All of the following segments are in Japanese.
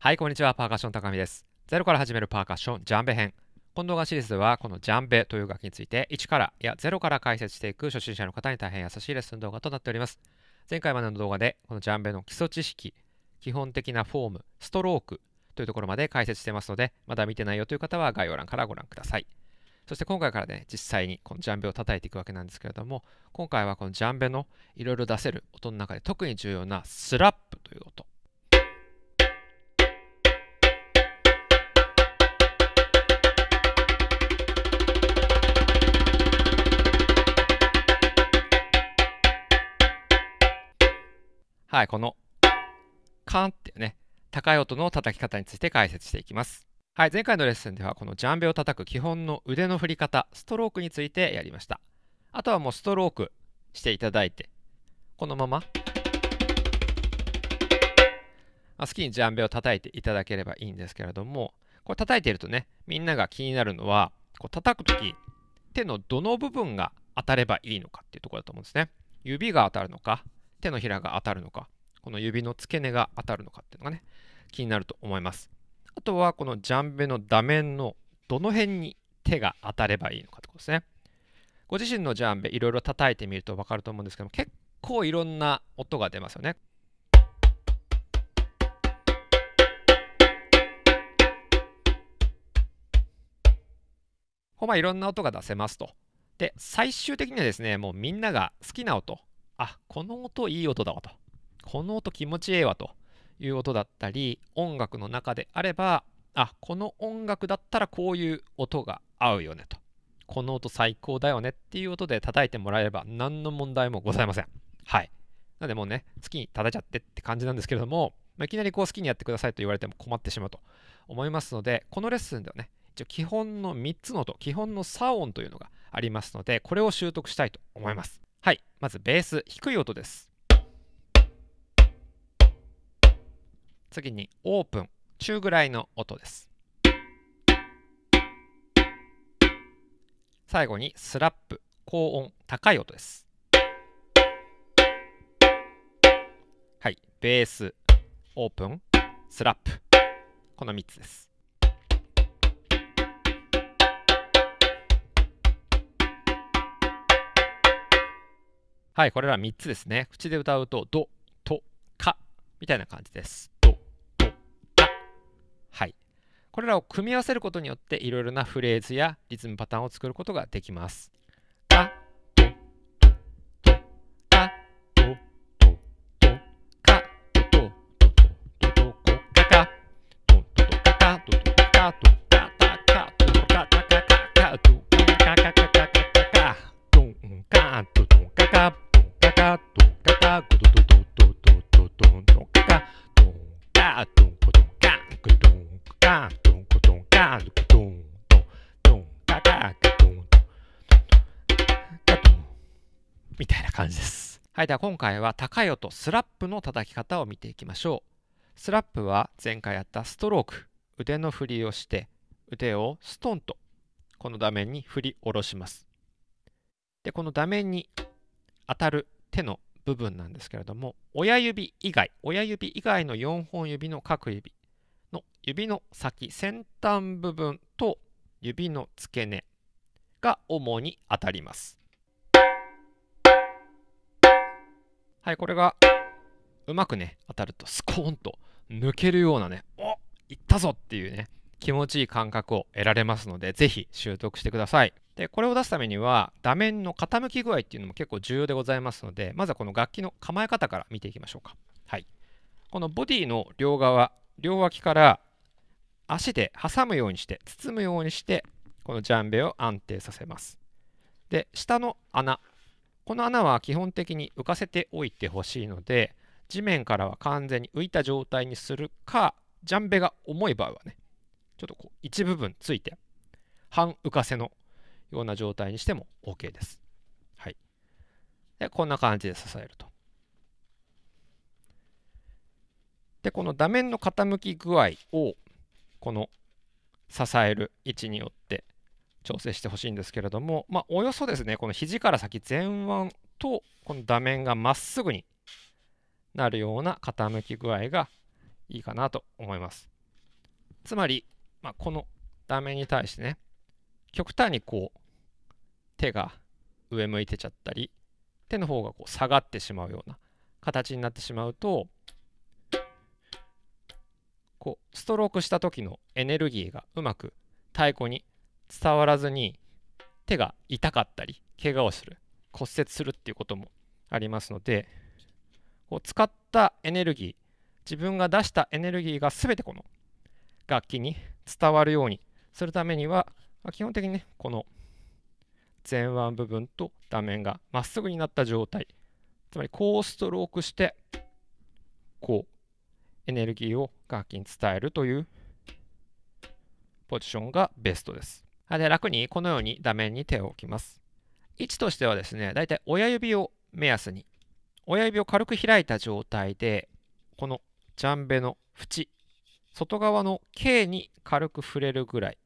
はい、こんにちは。パーカッション高見です。ゼロから始めるパーカッションジャンベ編。今動画シリーズでは、このジャンベという楽器について、1からや0から解説していく初心者の方に大変優しいレッスン動画となっております。前回までの動画で、このジャンベの基礎知識、基本的なフォーム、ストロークというところまで解説してますので、まだ見てないよという方は概要欄からご覧ください。そして今回からね、実際にこのジャンベを叩いていくわけなんですけれども、今回はこのジャンベのいろいろ出せる音の中で特に重要なスラップという音。はい、この、カンっていうね、高い音の叩き方について解説していきます。はい、前回のレッスンではこのジャンベを叩く基本の腕の振り方、ストロークについてやりました。あとはもうストロークしていただいて、このまま、まあ、好きにジャンベを叩いていただければいいんですけれども、これ叩いているとね、みんなが気になるのは、こう叩くとき、手のどの部分が当たればいいのかっていうところだと思うんですね。指が当たるのか、手のひらが当たるのか、この指の付け根が当たるのかっていうのがね、気になると思います。あとはこのジャンベの座面のどの辺に手が当たればいいのかってことですね。ご自身のジャンベいろいろ叩いてみると分かると思うんですけども結構いろんな音が出ますよね。ほまあ、いろんな音が出せますと。で最終的にはですねもうみんなが好きな音あ、この音いい音だわと。この音気持ちええわという音だったり、音楽の中であれば、あ、この音楽だったらこういう音が合うよねと。この音最高だよねっていう音で叩いてもらえれば何の問題もございません。はい。なのでもうね、好きに叩いちゃってって感じなんですけれども、まあ、いきなりこう好きにやってくださいと言われても困ってしまうと思いますので、このレッスンではね、一応基本の3つの音、基本のサ音というのがありますので、これを習得したいと思います。はいまずベース低い音です次にオープン中ぐらいの音です最後にスラップ高音高い音ですはいベースオープンスラップこの3つですはい、これら3つですね。口で歌うと、ド、ト、カみたいな感じです。ド、ト、カ。はい。これらを組み合わせることによって、いろいろなフレーズやリズムパターンを作ることができます。カ、ド、ト、カ、ド、ト、ト、カ、ド、ト、ト、ト、ト、カ、カ、ド、ト、ト、カ、ド、ト、カ、ド、ドンコドンガドンガドンコドンガドンドンドンガガドンドンガドンみたいな感じです。はい、では今回は高い音スラップの叩き方を見ていきましょう。スラップは前回やったストローク腕の振りをして腕をストンとこの画面に振り下ろします。でこの画面に当たる手の部分なんですけれども親指以外親指以外の4本指の各指の指の先先端部分と指の付け根が主に当たります。はいこれがうまくね当たるとスコーンと抜けるようなねおいったぞっていうね気持ちいい感覚を得られますので是非習得してください。でこれを出すためには画面の傾き具合っていうのも結構重要でございますのでまずはこの楽器の構え方から見ていきましょうか、はい、このボディの両側両脇から足で挟むようにして包むようにしてこのジャンベを安定させますで下の穴この穴は基本的に浮かせておいてほしいので地面からは完全に浮いた状態にするかジャンベが重い場合はねちょっとこう一部分ついて半浮かせのような状態にしても OK です。はい。で、こんな感じで支えると。で、この座面の傾き具合を、この支える位置によって調整してほしいんですけれども、まあ、およそですね、この肘から先前腕とこの座面がまっすぐになるような傾き具合がいいかなと思います。つまり、まあ、この座面に対してね、極端にこう手が上向いてちゃったり手の方がこう下がってしまうような形になってしまうとこうストロークした時のエネルギーがうまく太鼓に伝わらずに手が痛かったり怪我をする骨折するっていうこともありますのでこう使ったエネルギー自分が出したエネルギーが全てこの楽器に伝わるようにするためには基本的にねこの「前腕部分と座面がまっすぐになった状態つまりこうストロークしてこうエネルギーを楽器に伝えるというポジションがベストです。で楽にこのように打面に手を置きます。位置としてはですね、だいたい親指を目安に、親指を軽く開いた状態で、このジャンベの縁、外側の K に軽く触れるぐらい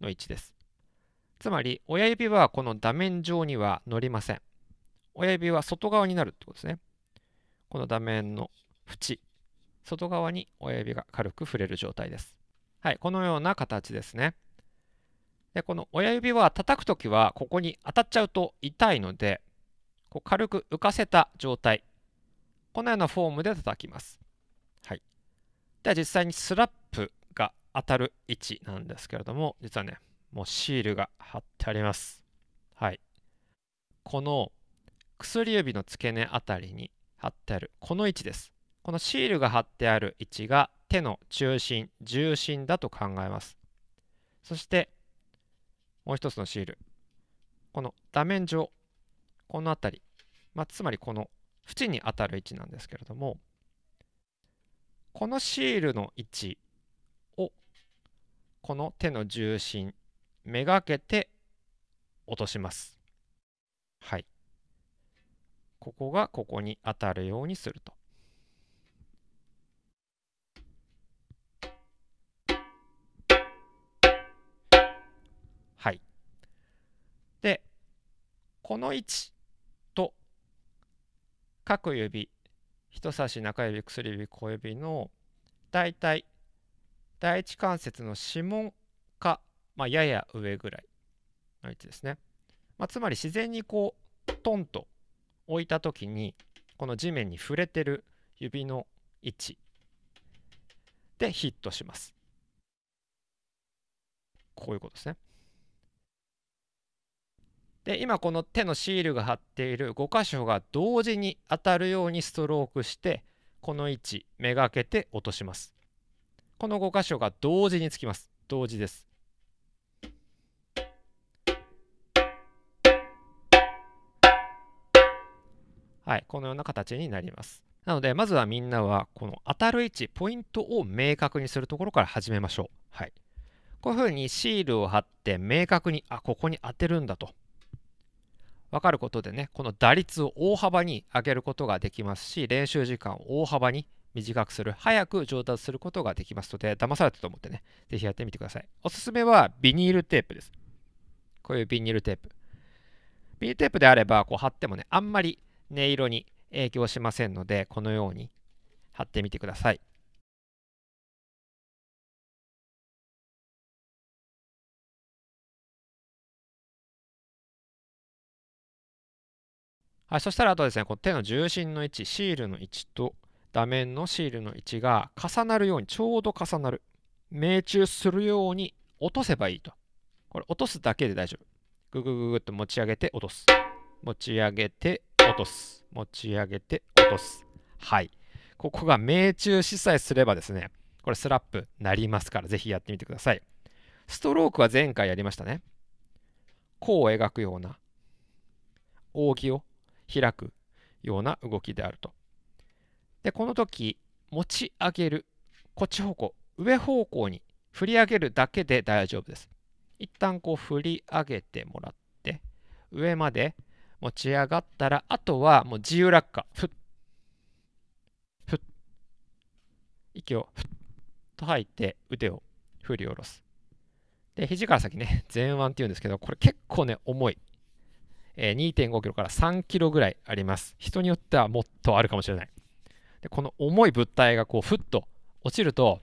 の位置です。つまり親指はこの座面上には乗りません。親指は外側になるってことですね。この座面の縁、外側に親指が軽く触れる状態です。はい、このような形ですね。で、この親指は叩くときは、ここに当たっちゃうと痛いので、こう軽く浮かせた状態。このようなフォームで叩きます。はい。では実際にスラップが当たる位置なんですけれども、実はね、もうシールが貼ってあります。はい。この薬指の付け根あたりに貼ってあるこの位置です。このシールが貼ってある位置が手の中心、重心だと考えます。そしてもう一つのシール。この画面上、この辺り、まあ、つまりこの縁に当たる位置なんですけれども、このシールの位置をこの手の重心めがけて落とします。はい。ここがここに当たるようにすると。はい。で、この位置と各指、人差し、中指、薬指、小指の大体第一関節の指紋かまあ、やや上ぐらいの位置ですね。まあ、つまり自然にこうトンと置いた時にこの地面に触れてる指の位置でヒットします。こういうことですね。で今この手のシールが貼っている5箇所が同時に当たるようにストロークしてこの位置めがけて落とします。この5箇所が同時につきます。同時です。はい、このような形になります。なので、まずはみんなは、この当たる位置、ポイントを明確にするところから始めましょう。はい。こういうふうにシールを貼って、明確に、あ、ここに当てるんだと。わかることでね、この打率を大幅に上げることができますし、練習時間を大幅に短くする、早く上達することができますので、騙されたと思ってね、ぜひやってみてください。おすすめはビニールテープです。こういうビニールテープ。ビニールテープであれば、こう貼ってもね、あんまり音色に影響しませんのでこのように貼ってみてください。はい、そしたらあとですねこう手の重心の位置シールの位置と画面のシールの位置が重なるようにちょうど重なる命中するように落とせばいいとこれ落とすだけで大丈夫ググググッと持ち上げて落とす持ち上げて落とす。持ち上げて落とす。はい。ここが命中しさえすればですね、これスラップなりますから、ぜひやってみてください。ストロークは前回やりましたね。弧を描くような、扇を開くような動きであると。で、この時、持ち上げる、こっち方向、上方向に振り上げるだけで大丈夫です。一旦こう振り上げてもらって、上まで持ち上がったら、あとはもう自由落下。ふっ。ふっ。息をふっと吐いて、腕を振り下ろす。で、肘から先ね、前腕っていうんですけど、これ結構ね、重い。え2.5キロから3キロぐらいあります。人によってはもっとあるかもしれない。で、この重い物体がこう、ふっと落ちると、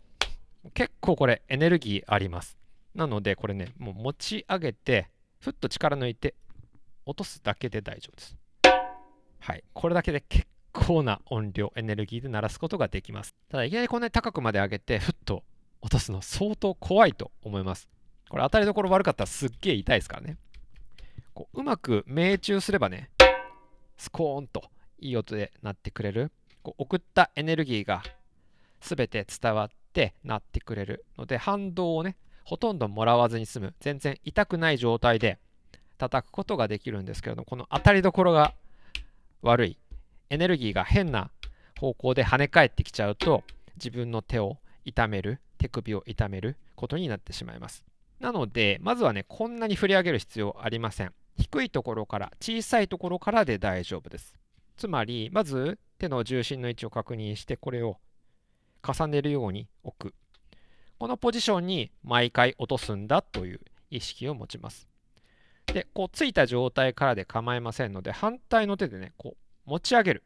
結構これエネルギーあります。なので、これね、もう持ち上げて、ふっと力抜いて、落とすだけで大丈夫です。はい、これだけで結構な音量、エネルギーで鳴らすことができます。ただ、いきなりこんなに高くまで上げて、ふっと落とすの相当怖いと思います。これ当たりどころ悪かったらすっげえ痛いですからね。こううまく命中すればね、スコーンといい音で鳴ってくれる。こう送ったエネルギーが全て伝わって鳴ってくれるので、反動をね、ほとんどもらわずに済む、全然痛くない状態で叩くことができるんですけれどもこの当たりどころが悪いエネルギーが変な方向で跳ね返ってきちゃうと自分の手を痛める手首を痛めることになってしまいますなのでまずはねこんなに振り上げる必要ありません低いところから小さいところからで大丈夫ですつまりまず手の重心の位置を確認してこれを重ねるように置くこのポジションに毎回落とすんだという意識を持ちますで、こう、ついた状態からで構いませんので、反対の手でね、こう、持ち上げる。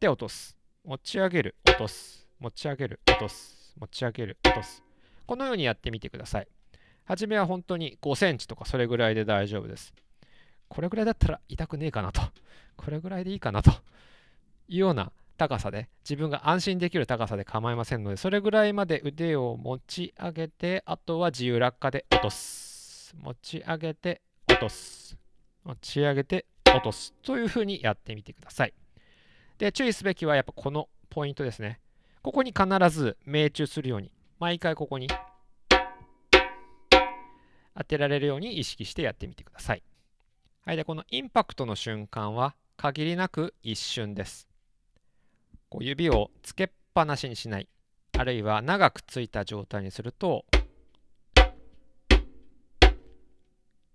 で、落とす。持ち上げる、落とす。持ち上げる、落とす。持ち上げる、落とす。このようにやってみてください。はじめは本当に5センチとかそれぐらいで大丈夫です。これぐらいだったら痛くねえかなと。これぐらいでいいかなというような高さで、自分が安心できる高さで構いませんので、それぐらいまで腕を持ち上げて、あとは自由落下で落とす。。持ち上げて落とす。持ち上げて落とす。というふうにやってみてください。で、注意すべきはやっぱこのポイントですね。ここに必ず命中するように、毎回ここに当てられるように意識してやってみてください。はい、でこのインパクトの瞬間は限りなく一瞬です。こう指をつけっぱなしにしない、あるいは長くついた状態にすると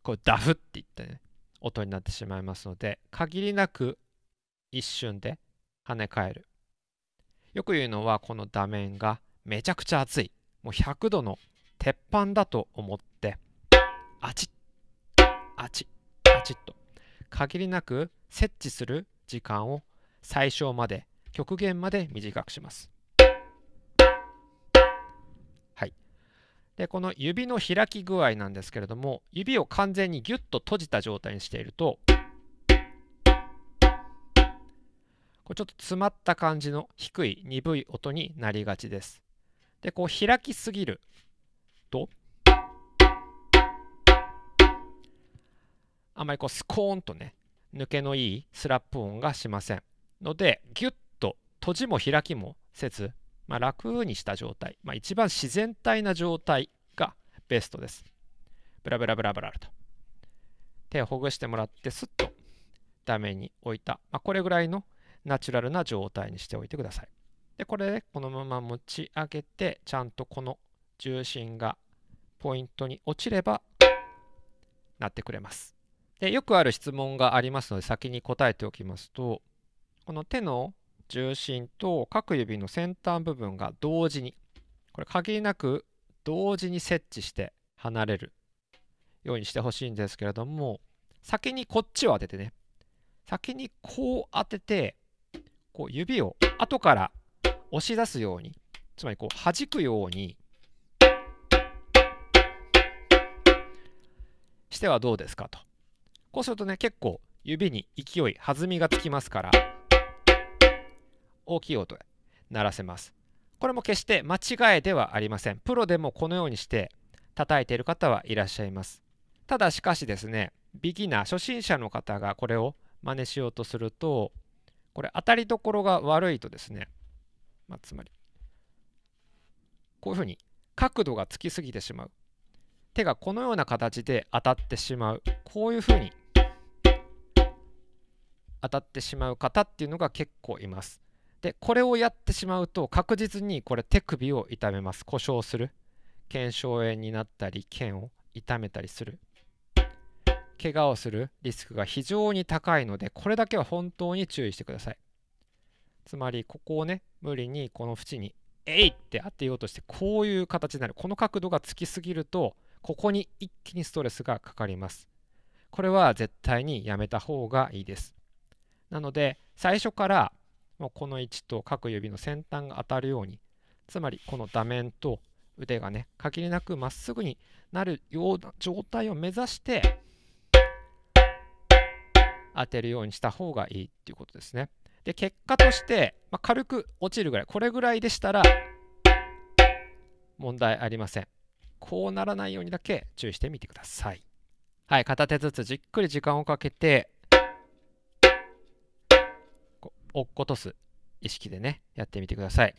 こうダフっていってね音になってしまいますので限りなく一瞬で跳ね返るよく言うのはこの打面がめちゃくちゃ熱いもう100度の鉄板だと思ってあちあちあちッと限りなく設置する時間を最小まで極限まで短くしますでこの指の開き具合なんですけれども指を完全にギュッと閉じた状態にしているとこれちょっと詰まった感じの低い鈍い音になりがちです。でこう開きすぎるとあまりこうスコーンとね抜けのいいスラップ音がしませんのでギュッと閉じも開きもせずまあ、楽にした状態、まあ、一番自然体な状態がベストです。ブラブラブラブラと。手をほぐしてもらって、すっと画面に置いた、まあ、これぐらいのナチュラルな状態にしておいてください。で、これでこのまま持ち上げて、ちゃんとこの重心がポイントに落ちれば、なってくれます。で、よくある質問がありますので、先に答えておきますと、この手の重心と各指の先端部分が同時にこれ限りなく同時に設置して離れるようにしてほしいんですけれども先にこっちを当ててね先にこう当ててこう指を後から押し出すようにつまりこう弾くようにしてはどうですかとこうするとね結構指に勢い弾みがつきますから。大きい音で鳴らせます。これも決して間違いではありません。プロでもこのようにして叩いている方はいらっしゃいます。ただしかしですね、ビギナー、初心者の方がこれを真似しようとすると、これ当たりどころが悪いとですね、まあ、つまり、こういうふうに角度がつきすぎてしまう。手がこのような形で当たってしまう。こういうふうに当たってしまう方っていうのが結構います。でこれをやってしまうと確実にこれ手首を痛めます故障する腱鞘炎になったり腱を痛めたりする怪我をするリスクが非常に高いのでこれだけは本当に注意してくださいつまりここをね無理にこの縁に「えい!」って当てようとしてこういう形になるこの角度がつきすぎるとここに一気にストレスがかかりますこれは絶対にやめた方がいいですなので最初からこの位置と各指の先端が当たるようにつまりこの座面と腕がね限りなくまっすぐになるような状態を目指して当てるようにした方がいいっていうことですね。で結果として、まあ、軽く落ちるぐらいこれぐらいでしたら問題ありません。こうならないようにだけ注意してみてください。はい、片手ずつじっくり時間をかけて落っことす意識でね、やってみてください。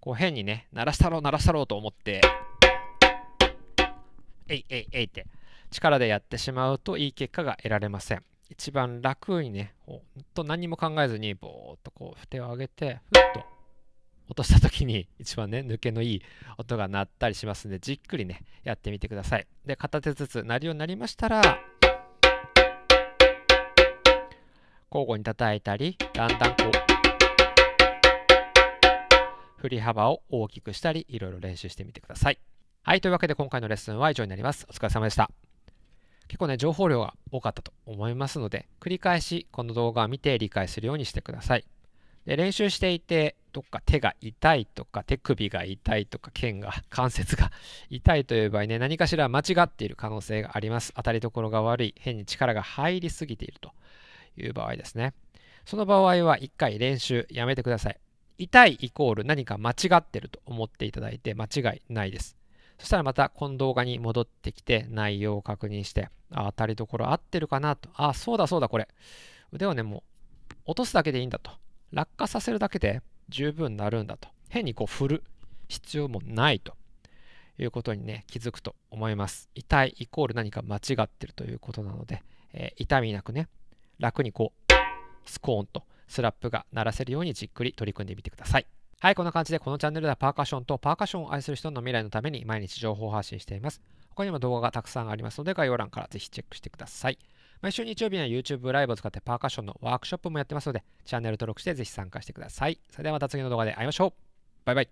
こう変にね、鳴らしたろう、鳴らしたろうと思って、えいえいえいって力でやってしまうといい結果が得られません。一番楽にね、ほんと何も考えずに、ぼーっとこう、手を上げて、ふっと落とした時に一番ね、抜けのいい音が鳴ったりしますんで、じっくりね、やってみてください。で、片手ずつ鳴るようになりましたら、交互に叩いたりだんだんこう振り幅を大きくしたりいろいろ練習してみてくださいはいというわけで今回のレッスンは以上になりますお疲れ様でした結構ね情報量が多かったと思いますので繰り返しこの動画を見て理解するようにしてくださいで練習していてどっか手が痛いとか手首が痛いとか腱が関節が痛いという場合ね何かしら間違っている可能性があります当たりどころが悪い変に力が入りすぎているという場合ですね。その場合は1回練習やめてください。痛いイコール何か間違ってると思っていただいて間違いないです。そしたらまたこの動画に戻ってきて内容を確認して、あ、当たりどころ合ってるかなと。あ、そうだそうだこれ。腕をね、もう落とすだけでいいんだと。落下させるだけで十分なるんだと。変にこう振る必要もないということにね、気づくと思います。痛いイコール何か間違ってるということなので、えー、痛みなくね、楽にこう、スコーンとスラップが鳴らせるようにじっくり取り組んでみてください。はい、こんな感じでこのチャンネルではパーカッションとパーカッションを愛する人の未来のために毎日情報発信しています。他にも動画がたくさんありますので概要欄からぜひチェックしてください。毎週日曜日には YouTube ライブを使ってパーカッションのワークショップもやってますのでチャンネル登録してぜひ参加してください。それではまた次の動画で会いましょう。バイバイ。